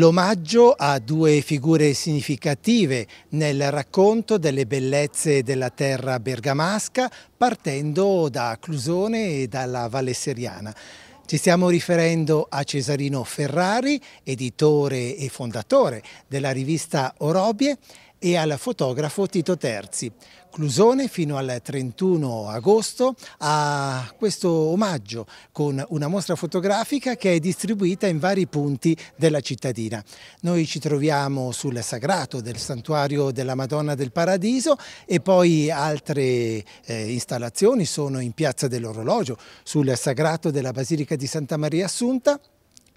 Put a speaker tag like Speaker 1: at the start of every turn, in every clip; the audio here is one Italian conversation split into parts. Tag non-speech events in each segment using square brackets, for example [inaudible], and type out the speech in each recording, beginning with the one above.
Speaker 1: l'omaggio a due figure significative nel racconto delle bellezze della terra bergamasca partendo da Clusone e dalla Valle Seriana. Ci stiamo riferendo a Cesarino Ferrari, editore e fondatore della rivista Orobie e al fotografo Tito Terzi. Clusone fino al 31 agosto a questo omaggio con una mostra fotografica che è distribuita in vari punti della cittadina. Noi ci troviamo sul sagrato del santuario della Madonna del Paradiso e poi altre eh, installazioni sono in Piazza dell'Orologio, sul sagrato della Basilica di Santa Maria Assunta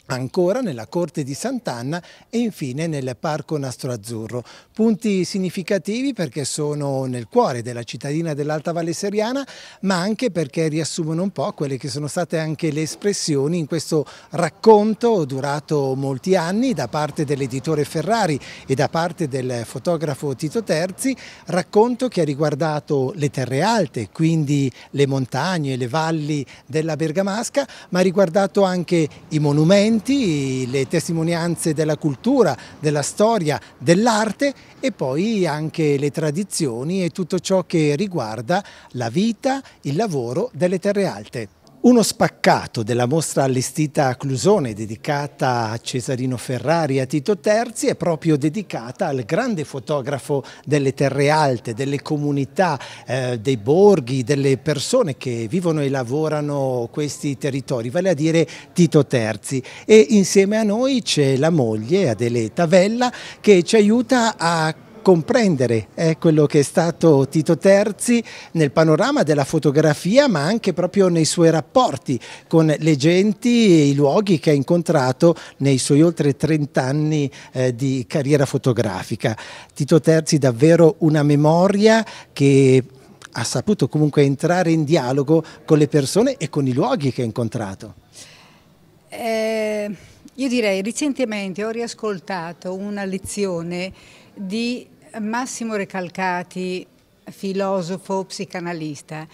Speaker 1: ancora nella Corte di Sant'Anna e infine nel Parco Nastro Azzurro. Punti significativi perché sono nel cuore della cittadina dell'Alta Valle Seriana, ma anche perché riassumono un po' quelle che sono state anche le espressioni in questo racconto durato molti anni da parte dell'editore Ferrari e da parte del fotografo Tito Terzi, racconto che ha riguardato le terre alte, quindi le montagne, le valli della Bergamasca, ma ha riguardato anche i monumenti eventi, le testimonianze della cultura, della storia, dell'arte e poi anche le tradizioni e tutto ciò che riguarda la vita, il lavoro delle terre alte. Uno spaccato della mostra allestita a Clusone dedicata a Cesarino Ferrari e a Tito Terzi è proprio dedicata al grande fotografo delle terre alte, delle comunità, eh, dei borghi, delle persone che vivono e lavorano questi territori, vale a dire Tito Terzi. E insieme a noi c'è la moglie Adele Tavella che ci aiuta a comprendere eh, quello che è stato Tito Terzi nel panorama della fotografia ma anche proprio nei suoi rapporti con le genti e i luoghi che ha incontrato nei suoi oltre 30 anni eh, di carriera fotografica. Tito Terzi davvero una memoria che ha saputo comunque entrare in dialogo con le persone e con i luoghi che ha incontrato.
Speaker 2: Eh, io direi recentemente ho riascoltato una lezione di Massimo Recalcati, filosofo psicanalista,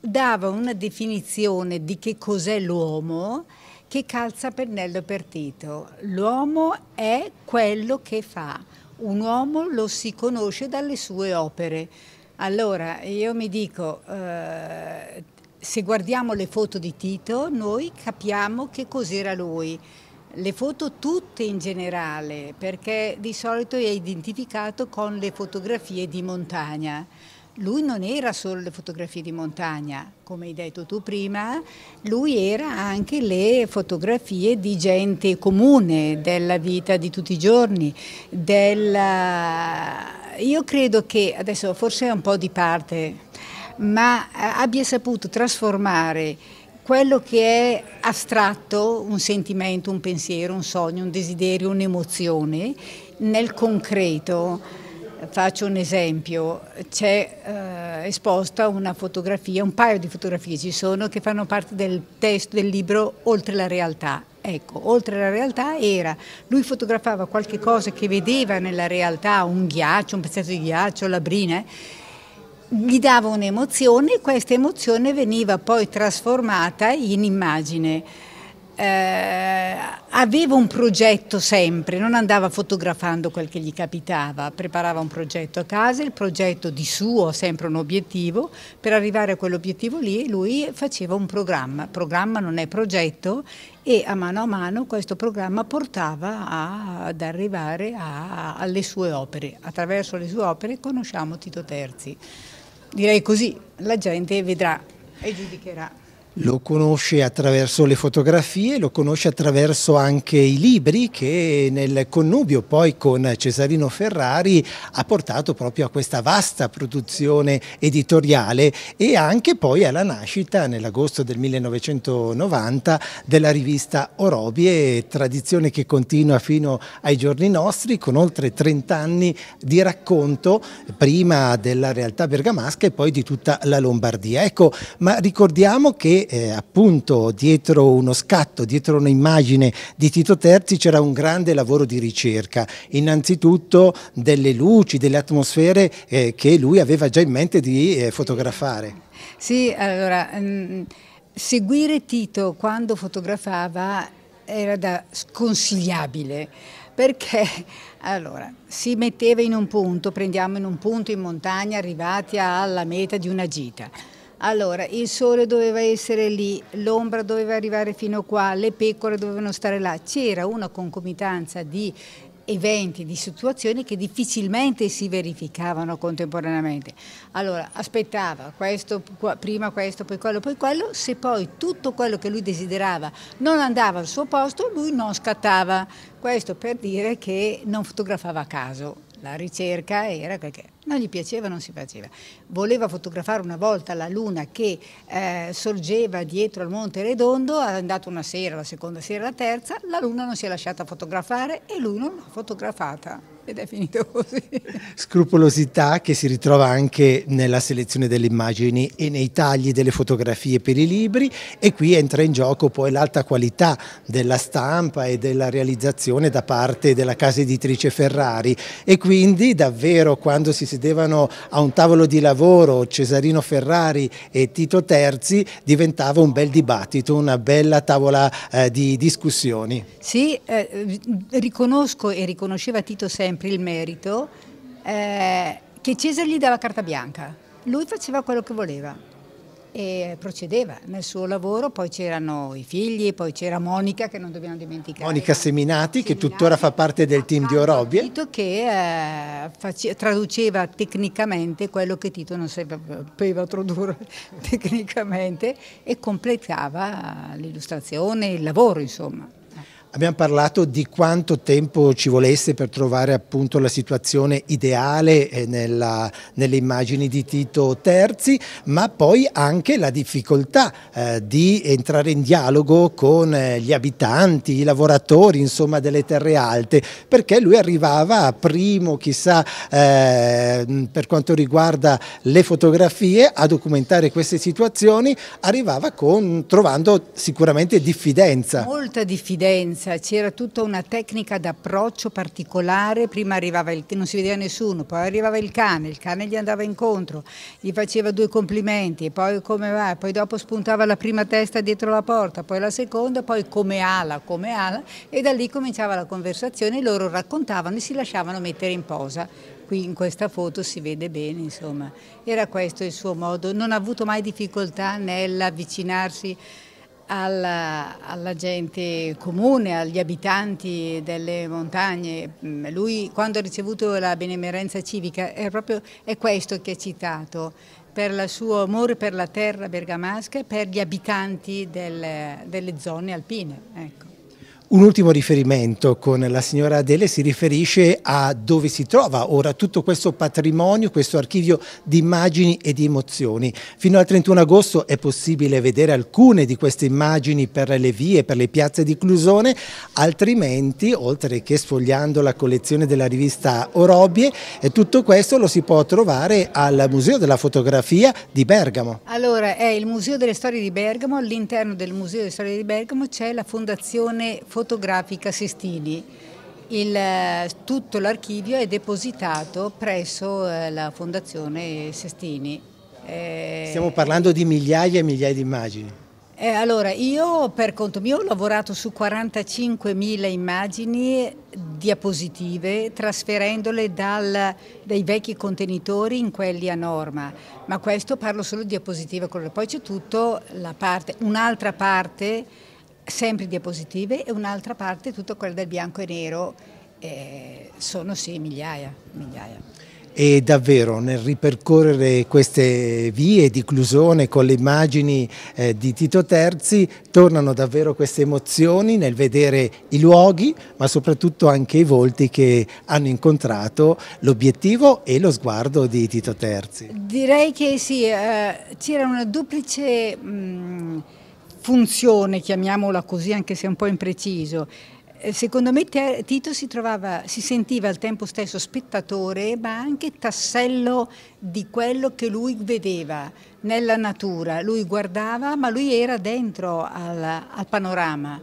Speaker 2: dava una definizione di che cos'è l'uomo che calza pennello per Tito. L'uomo è quello che fa, un uomo lo si conosce dalle sue opere. Allora io mi dico, eh, se guardiamo le foto di Tito, noi capiamo che cos'era lui le foto tutte in generale, perché di solito è identificato con le fotografie di montagna. Lui non era solo le fotografie di montagna, come hai detto tu prima, lui era anche le fotografie di gente comune, della vita di tutti i giorni, della... Io credo che, adesso forse è un po' di parte, ma eh, abbia saputo trasformare quello che è astratto, un sentimento, un pensiero, un sogno, un desiderio, un'emozione, nel concreto. Faccio un esempio, c'è eh, esposta una fotografia, un paio di fotografie ci sono che fanno parte del testo del libro Oltre la realtà. Ecco, oltre la realtà era, lui fotografava qualche cosa che vedeva nella realtà, un ghiaccio, un pezzetto di ghiaccio, la brina, eh? gli dava un'emozione e questa emozione veniva poi trasformata in immagine. Eh, aveva un progetto sempre, non andava fotografando quel che gli capitava, preparava un progetto a casa, il progetto di suo, sempre un obiettivo, per arrivare a quell'obiettivo lì lui faceva un programma, programma non è progetto e a mano a mano questo programma portava a, ad arrivare a, alle sue opere, attraverso le sue opere conosciamo Tito Terzi. Direi così, la gente vedrà e giudicherà
Speaker 1: lo conosce attraverso le fotografie, lo conosce attraverso anche i libri che nel connubio poi con Cesarino Ferrari ha portato proprio a questa vasta produzione editoriale e anche poi alla nascita nell'agosto del 1990 della rivista Orobie, tradizione che continua fino ai giorni nostri con oltre 30 anni di racconto prima della realtà bergamasca e poi di tutta la Lombardia. Ecco, ma ricordiamo che eh, appunto dietro uno scatto, dietro un'immagine di Tito Terzi c'era un grande lavoro di ricerca, innanzitutto delle luci, delle atmosfere eh, che lui aveva già in mente di eh, fotografare.
Speaker 2: Sì, allora, mh, mm, seguire Tito quando fotografava era da sconsigliabile perché [laughs] allora, si metteva in un punto, prendiamo in un punto in montagna arrivati alla meta di una gita allora, il sole doveva essere lì, l'ombra doveva arrivare fino qua, le pecore dovevano stare là, c'era una concomitanza di eventi, di situazioni che difficilmente si verificavano contemporaneamente. Allora, aspettava questo, prima questo, poi quello, poi quello, se poi tutto quello che lui desiderava non andava al suo posto, lui non scattava. Questo per dire che non fotografava a caso, la ricerca era perché non gli piaceva, non si faceva. Voleva fotografare una volta la luna che eh, sorgeva dietro al Monte Redondo, è andato una sera, la seconda sera, la terza, la luna non si è lasciata fotografare e lui non l'ha fotografata ed è finito così. [laughs]
Speaker 1: Scrupolosità che si ritrova anche nella selezione delle immagini e nei tagli delle fotografie per i libri e qui entra in gioco poi l'alta qualità della stampa e della realizzazione da parte della casa editrice Ferrari e quindi davvero quando si sedevano a un tavolo di lavoro Cesarino Ferrari e Tito Terzi diventava un bel dibattito, una bella tavola eh, di discussioni.
Speaker 2: Sì, eh, riconosco e riconosceva Tito sempre sempre il merito, eh, che Cesare gli dava carta bianca, lui faceva quello che voleva e procedeva nel suo lavoro, poi c'erano i figli, poi c'era Monica che non dobbiamo dimenticare. Monica
Speaker 1: Seminati, Seminati che tuttora fa parte del team di Orobie.
Speaker 2: Che eh, face, traduceva tecnicamente quello che Tito non sapeva tradurre [laughs] tecnicamente e completava l'illustrazione, il lavoro insomma.
Speaker 1: Abbiamo parlato di quanto tempo ci volesse per trovare appunto la situazione ideale eh, nella, nelle immagini di Tito Terzi, ma poi anche la difficoltà eh, di entrare in dialogo con eh, gli abitanti, i lavoratori insomma, delle terre alte, perché lui arrivava primo chissà eh, per quanto riguarda le fotografie a documentare queste situazioni, arrivava con, trovando sicuramente diffidenza.
Speaker 2: Molta diffidenza presenza, cioè, c'era tutta una tecnica d'approccio particolare, prima arrivava il, non si vedeva nessuno, poi arrivava il cane, il cane gli andava incontro, gli faceva due complimenti, e poi come va, poi dopo spuntava la prima testa dietro la porta, poi la seconda, poi come ala, come ala e da lì cominciava la conversazione, loro raccontavano e si lasciavano mettere in posa. Qui in questa foto si vede bene, insomma, era questo il suo modo, non ha avuto mai difficoltà nell'avvicinarsi alla, alla, gente comune, agli abitanti delle montagne. Mm, lui quando ha ricevuto la benemerenza civica è proprio è questo che ha citato, per il suo amore per la terra bergamasca e per gli abitanti del, delle zone alpine. Ecco.
Speaker 1: Un ultimo riferimento con la signora Adele si riferisce a dove si trova ora tutto questo patrimonio, questo archivio di immagini e di emozioni. Fino al 31 agosto è possibile vedere alcune di queste immagini per le vie, per le piazze di Clusone, altrimenti, oltre che sfogliando la collezione della rivista Orobie, eh, tutto questo lo si può trovare al Museo della Fotografia di Bergamo.
Speaker 2: Allora, è il Museo delle Storie di Bergamo, all'interno del Museo delle Storie di Bergamo c'è la Fondazione fotografica Sestini. Il, eh, tutto l'archivio è depositato presso eh, la Fondazione Sestini. Eh, Stiamo
Speaker 1: parlando di migliaia e migliaia di immagini.
Speaker 2: allora, io per conto mio ho lavorato su 45.000 immagini diapositive trasferendole dal, dai vecchi contenitori in quelli a norma, ma questo parlo solo di diapositive, poi c'è tutta un'altra parte sempre diapositive e un'altra parte tutto quello del bianco e nero, eh, sono sì migliaia, migliaia.
Speaker 1: E davvero nel ripercorrere queste vie di Clusone con le immagini eh, di Tito Terzi tornano davvero queste emozioni nel vedere i luoghi ma soprattutto anche i volti che hanno incontrato l'obiettivo e lo sguardo di Tito Terzi.
Speaker 2: Direi che sì, eh, c'era una duplice... Mh, mm, funzione, chiamiamola così anche se è un po' impreciso, eh, secondo me Tito si, trovava, si, sentiva al tempo stesso spettatore ma anche tassello di quello che lui vedeva nella natura, lui guardava ma lui era dentro al, al panorama.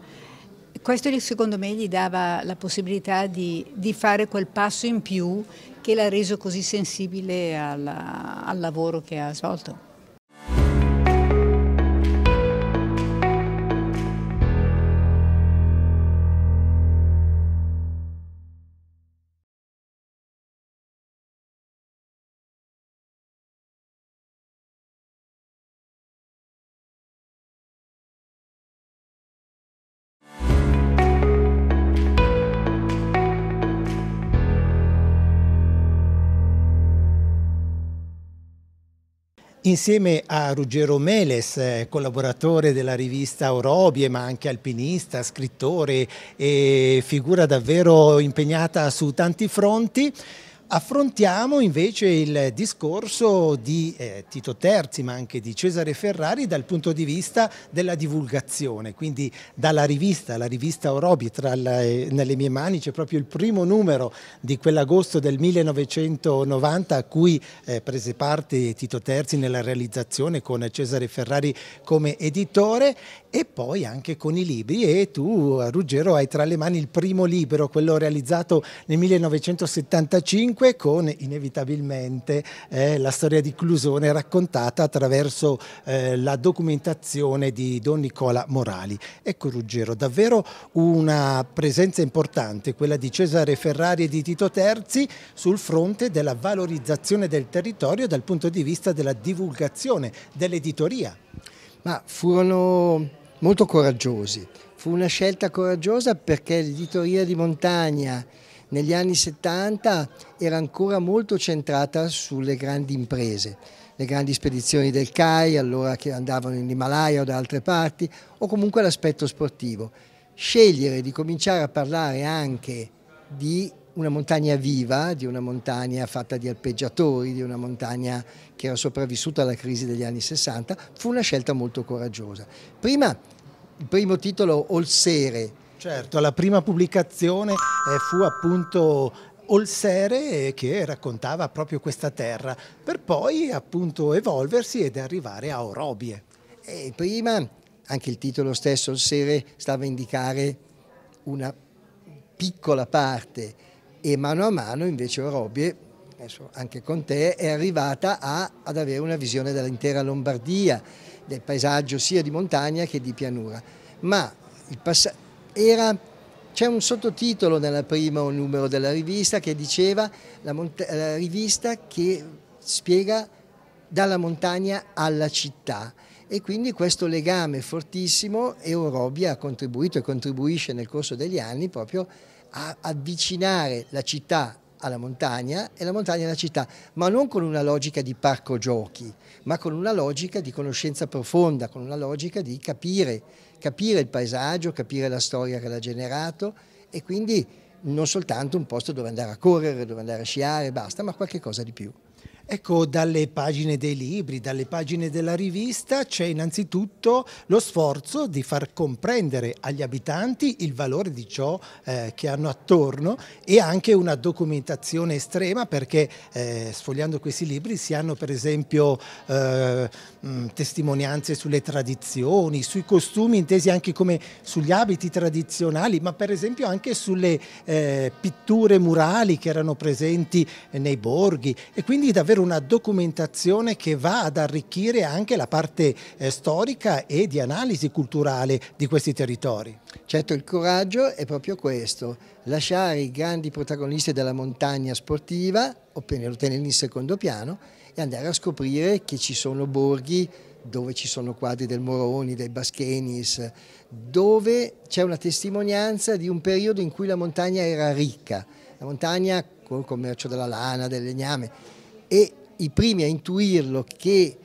Speaker 2: Questo secondo me gli dava la possibilità di, di fare quel passo in più che l'ha reso così sensibile al, al lavoro che ha svolto.
Speaker 1: Insieme a Ruggero Meles, eh, collaboratore della rivista Orobie, ma anche alpinista, scrittore e figura davvero impegnata su tanti fronti, Affrontiamo invece il discorso di eh, Tito Terzi ma anche di Cesare Ferrari dal punto di vista della divulgazione, quindi dalla rivista, la rivista Orobi, le, eh, nelle mie mani c'è proprio il primo numero di quell'agosto del 1990 a cui eh, prese parte Tito Terzi nella realizzazione con Cesare Ferrari come editore e poi anche con i libri e tu Ruggero hai tra le mani il primo libro, quello realizzato nel 1975 ovunque con inevitabilmente eh, la storia di Clusone raccontata attraverso eh, la documentazione di Don Nicola Morali. Ecco Ruggero, davvero una presenza importante quella di Cesare Ferrari e di Tito Terzi sul fronte della valorizzazione del territorio dal punto di vista della divulgazione, dell'editoria.
Speaker 3: Ma furono molto coraggiosi, fu una scelta coraggiosa perché l'editoria di montagna negli anni 70 era ancora molto centrata sulle grandi imprese, le grandi spedizioni del CAI, allora che andavano in Himalaya o da altre parti, o comunque l'aspetto sportivo. Scegliere di cominciare a parlare anche di una montagna viva, di una montagna fatta di alpeggiatori, di una montagna che era sopravvissuta alla crisi degli anni 60, fu una scelta molto coraggiosa. Prima, il primo titolo,
Speaker 1: Olsere, Certo, la prima pubblicazione eh, fu appunto Olsere eh, che raccontava proprio questa terra, per poi appunto evolversi ed arrivare a Orobie. E prima anche il titolo stesso, Olsere,
Speaker 3: stava a indicare una piccola parte e mano a mano invece Orobie, anche con te, è arrivata a, ad avere una visione dell'intera Lombardia, del paesaggio sia di montagna che di pianura. Ma il passaggio c'è un sottotitolo nella prima numero della rivista che diceva la, la rivista che spiega dalla montagna alla città e quindi questo legame fortissimo Eurobia ha contribuito e contribuisce nel corso degli anni proprio a avvicinare la città alla montagna e la montagna alla città, ma non con una logica di parco giochi, ma con una logica di conoscenza profonda, con una logica di capire, capire il paesaggio, capire la storia che l'ha generato e quindi non soltanto un posto dove andare a
Speaker 1: correre, dove andare a sciare, basta, ma qualche cosa di più. Ecco, dalle pagine dei libri, dalle pagine della rivista c'è innanzitutto lo sforzo di far comprendere agli abitanti il valore di ciò eh, che hanno attorno e anche una documentazione estrema perché eh, sfogliando questi libri si hanno per esempio eh, testimonianze sulle tradizioni, sui costumi intesi anche come sugli abiti tradizionali, ma per esempio anche sulle eh, pitture murali che erano presenti nei borghi e quindi davvero avere una documentazione che va ad arricchire anche la parte eh, storica e di analisi culturale di questi territori.
Speaker 3: Certo, il coraggio è proprio questo, lasciare i grandi protagonisti della montagna sportiva, ottenerli in secondo piano, e andare a scoprire che ci sono borghi dove ci sono quadri del Moroni, dei Baschenis, dove c'è una testimonianza di un periodo in cui la montagna era ricca, la montagna con il commercio della lana, del legname, e i primi a intuirlo che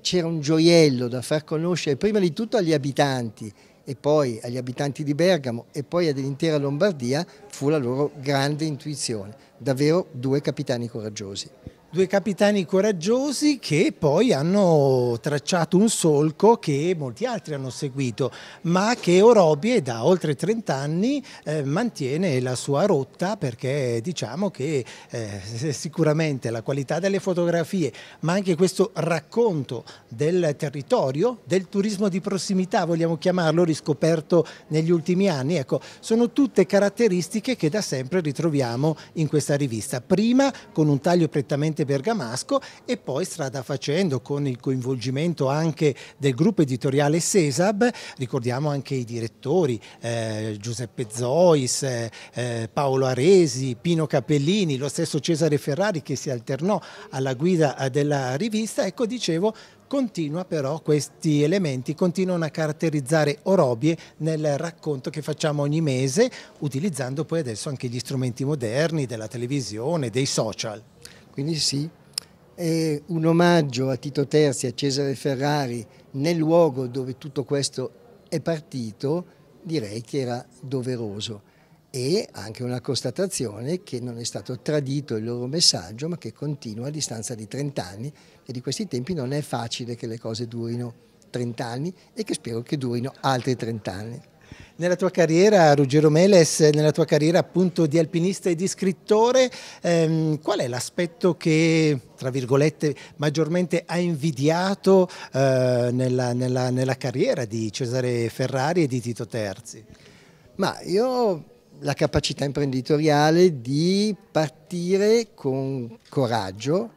Speaker 3: c'era un gioiello da far conoscere prima di tutto agli abitanti e poi agli abitanti di Bergamo e poi all'intera Lombardia fu la loro grande intuizione,
Speaker 1: davvero due capitani coraggiosi due capitani coraggiosi che poi hanno tracciato un solco che molti altri hanno seguito, ma che Orobie da oltre 30 anni eh, mantiene la sua rotta perché diciamo che eh, [laughs] sicuramente la qualità delle fotografie, ma anche questo racconto del territorio, del turismo di prossimità, vogliamo chiamarlo, riscoperto negli ultimi anni, ecco, sono tutte caratteristiche che da sempre ritroviamo in questa rivista. Prima con un taglio prettamente bergamasco e poi strada facendo con il coinvolgimento anche del gruppo editoriale Sesab, ricordiamo anche i direttori eh, Giuseppe Zois, eh, eh Paolo Aresi, Pino Capellini, lo stesso Cesare Ferrari che si alternò alla guida eh, della rivista, ecco dicevo continua però questi elementi continuano a caratterizzare Orobie nel racconto che facciamo ogni mese utilizzando poi adesso anche gli strumenti moderni della televisione, dei social. Quindi sì, è un omaggio a Tito Terzi,
Speaker 3: a Cesare Ferrari, nel luogo dove tutto questo è partito, direi che era doveroso e anche una constatazione che non è stato tradito il loro messaggio ma che continua a distanza di 30 anni e di questi tempi non è facile che le cose durino 30 anni e che spero che durino altri 30 anni.
Speaker 1: Nella tua carriera, Ruggero Meles, nella tua carriera appunto di alpinista e di scrittore, ehm, qual è l'aspetto che, tra virgolette, maggiormente ha invidiato eh, nella, nella, nella carriera di Cesare Ferrari e di Tito Terzi? Ma io la capacità imprenditoriale di
Speaker 3: partire con coraggio,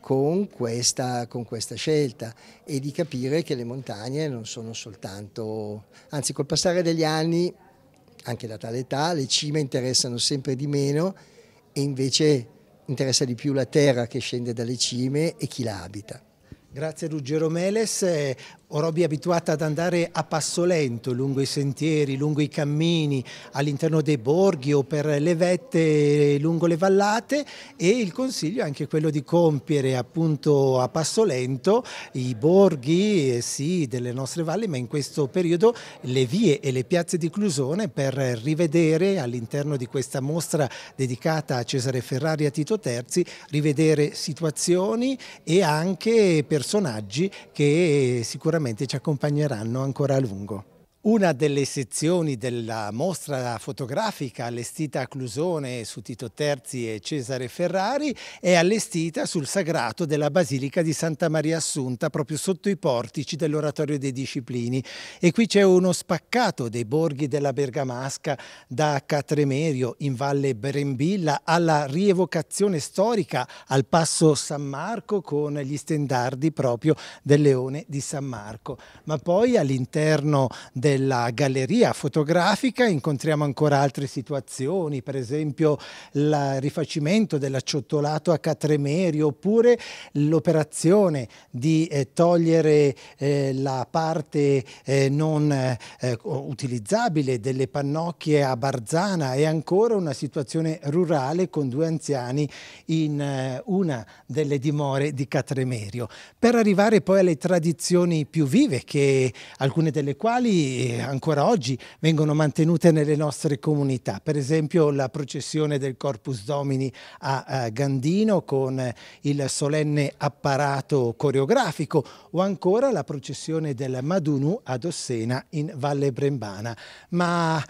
Speaker 3: con questa, con questa, scelta e di capire che le montagne non sono soltanto, anzi col passare degli anni, anche da tale età, le cime interessano sempre di meno e invece interessa di più la terra che scende dalle cime e chi la abita.
Speaker 1: Grazie Ruggero Meles, eh, Orobi è abituata ad andare a passo lento lungo i sentieri, lungo i cammini, all'interno dei borghi o per le vette lungo le vallate e il consiglio è anche quello di compiere appunto a passo lento i borghi eh, sì, delle nostre valli ma in questo periodo le vie e le piazze di Clusone per rivedere all'interno di questa mostra dedicata a Cesare Ferrari e a Tito Terzi, rivedere situazioni e anche personaggi che eh, sicuramente sicuramente ci accompagneranno ancora a lungo. Una delle sezioni della mostra fotografica allestita a Clusone su Tito Terzi e Cesare Ferrari è allestita sul sagrato della Basilica di Santa Maria Assunta, proprio sotto i portici dell'Oratorio dei Disciplini. E qui c'è uno spaccato dei borghi della Bergamasca, da Catremerio in Valle Brembilla alla rievocazione storica al Passo San Marco con gli stendardi proprio del leone di San Marco. Ma poi all'interno del della galleria fotografica, incontriamo ancora altre situazioni, per esempio il rifacimento dell'acciottolato a Catremeri oppure l'operazione di eh, togliere eh, la parte eh, non eh, utilizzabile delle pannocchie a Barzana e ancora una situazione rurale con due anziani in eh, una delle dimore di Catremerio. Per arrivare poi alle tradizioni più vive, che, alcune delle quali ancora oggi vengono mantenute nelle nostre comunità. Per esempio la processione del Corpus Domini a eh, Gandino con eh, il solenne apparato coreografico o ancora la processione del Madunu ad Ossena in Valle Brembana. Ma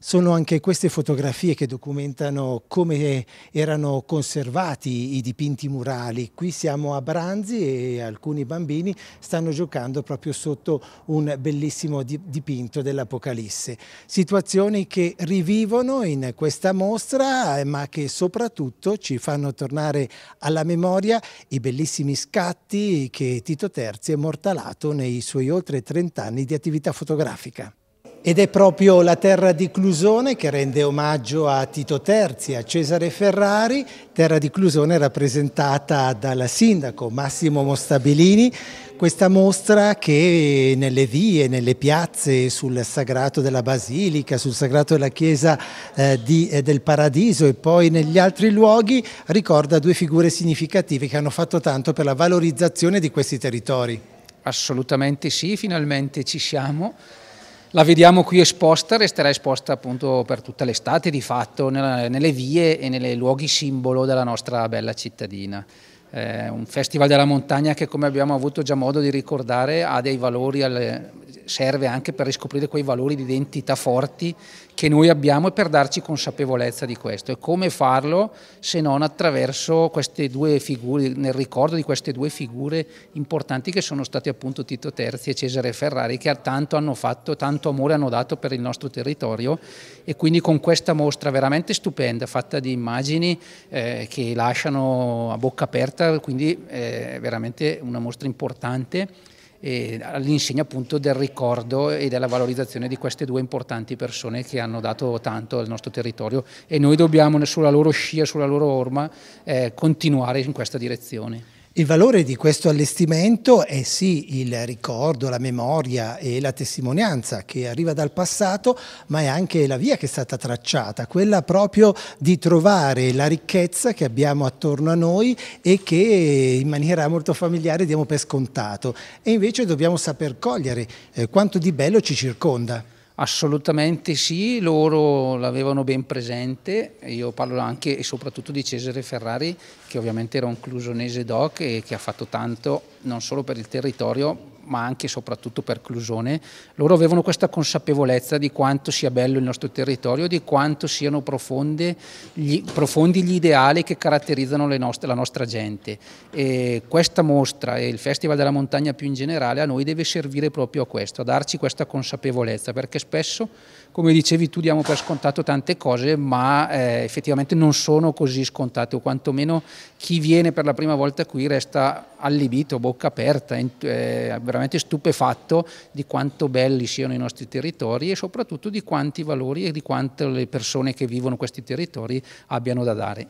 Speaker 1: sono anche queste fotografie che documentano come erano conservati i dipinti murali. Qui siamo a Branzi e alcuni bambini stanno giocando proprio sotto un bellissimo dipinto dell'Apocalisse. Situazioni che rivivono in questa mostra eh, ma che soprattutto ci fanno tornare alla memoria i bellissimi scatti che Tito Terzi è mortalato nei suoi oltre 30 anni di attività fotografica. Ed è proprio la terra di Clusone che rende omaggio a Tito Terzi, a Cesare Ferrari, terra di Clusone rappresentata dal sindaco Massimo Mostabilini, questa mostra che nelle vie, nelle piazze, sul sagrato della Basilica, sul sagrato della Chiesa eh, di, eh, del Paradiso e poi negli altri luoghi ricorda due figure significative che hanno fatto tanto per la valorizzazione di questi territori.
Speaker 4: Assolutamente sì, finalmente ci siamo la vediamo qui esposta, resterà esposta appunto per tutta l'estate di fatto nelle vie e nei luoghi simbolo della nostra bella cittadina. Eh, un festival della montagna che come abbiamo avuto già modo di ricordare ha dei valori, serve anche per riscoprire quei valori di identità forti che noi abbiamo e per darci consapevolezza di questo. E come farlo se non attraverso queste due figure, nel ricordo di queste due figure importanti che sono stati appunto Tito Terzi e Cesare Ferrari, che tanto hanno fatto, tanto amore hanno dato per il nostro territorio e quindi con questa mostra veramente stupenda, fatta di immagini eh, che lasciano a bocca aperta, quindi è eh, veramente una mostra importante eh, all'insegna appunto del ricordo e della valorizzazione di queste due importanti persone che hanno dato tanto al nostro territorio e noi dobbiamo sulla loro scia, sulla loro orma eh, continuare in questa direzione.
Speaker 1: Il valore di questo allestimento è sì il ricordo, la memoria e la testimonianza che arriva dal passato, ma è anche la via che è stata tracciata, quella proprio di trovare la ricchezza che abbiamo attorno a noi e che in maniera molto familiare diamo per scontato.
Speaker 4: E invece dobbiamo saper cogliere eh, quanto di bello ci circonda. Assolutamente sì, loro l'avevano ben presente, io parlo anche e soprattutto di Cesare Ferrari che ovviamente era un clusonese doc e che ha fatto tanto non solo per il territorio ma anche e soprattutto per Clusone, loro avevano questa consapevolezza di quanto sia bello il nostro territorio, di quanto siano profonde, gli, profondi gli ideali che caratterizzano nostre, la nostra gente. E questa mostra e il Festival della Montagna più in generale a noi deve servire proprio a questo, a darci questa consapevolezza, perché spesso come dicevi tu diamo per scontato tante cose, ma eh, effettivamente non sono così scontate, o quantomeno chi viene per la prima volta qui resta allibito, bocca aperta, in, eh, veramente stupefatto di quanto belli siano i nostri territori e soprattutto di quanti valori e di quanto le persone che vivono questi territori abbiano da dare.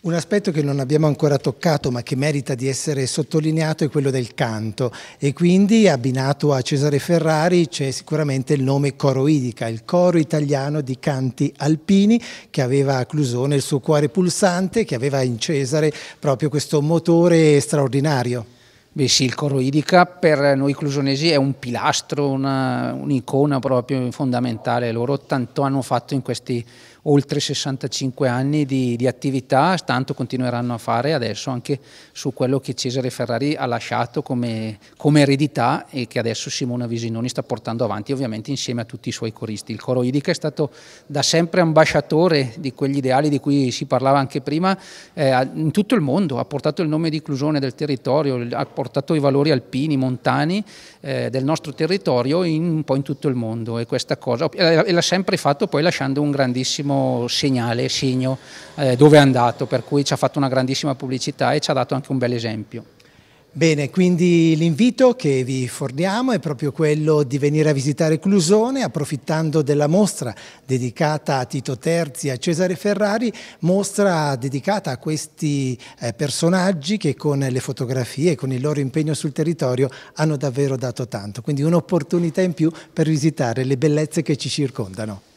Speaker 4: Un
Speaker 1: aspetto che non abbiamo ancora toccato ma che merita di essere sottolineato è quello del canto e quindi abbinato a Cesare Ferrari c'è sicuramente il nome Coroidica, il coro italiano di canti alpini che aveva a Clusone il suo cuore pulsante, che aveva
Speaker 4: in Cesare proprio questo motore straordinario. Beh sì, il coro Idica per noi clusonesi è un pilastro, un'icona proprio fondamentale. Loro tanto hanno fatto in questi oltre 65 anni di, di, attività, tanto continueranno a fare adesso anche su quello che Cesare Ferrari ha lasciato come, come eredità e che adesso Simona Visinoni sta portando avanti ovviamente insieme a tutti i suoi coristi. Il coro Idica è stato da sempre ambasciatore di quegli ideali di cui si parlava anche prima eh, in tutto il mondo, ha portato il nome di Clusone del territorio, ha portato portato i valori alpini, montani eh, del nostro territorio in, un po' in tutto il mondo e questa cosa e l'ha sempre fatto poi lasciando un grandissimo segnale, segno eh, dove è andato, per cui ci ha fatto una grandissima pubblicità e ci ha dato anche un bel esempio. Bene, quindi l'invito
Speaker 1: che vi forniamo è proprio quello di venire a visitare Clusone approfittando della mostra dedicata a Tito Terzi e a Cesare Ferrari, mostra dedicata a questi eh, personaggi che con le fotografie e con il loro impegno sul territorio hanno davvero dato tanto, quindi un'opportunità in più per visitare le bellezze che ci circondano.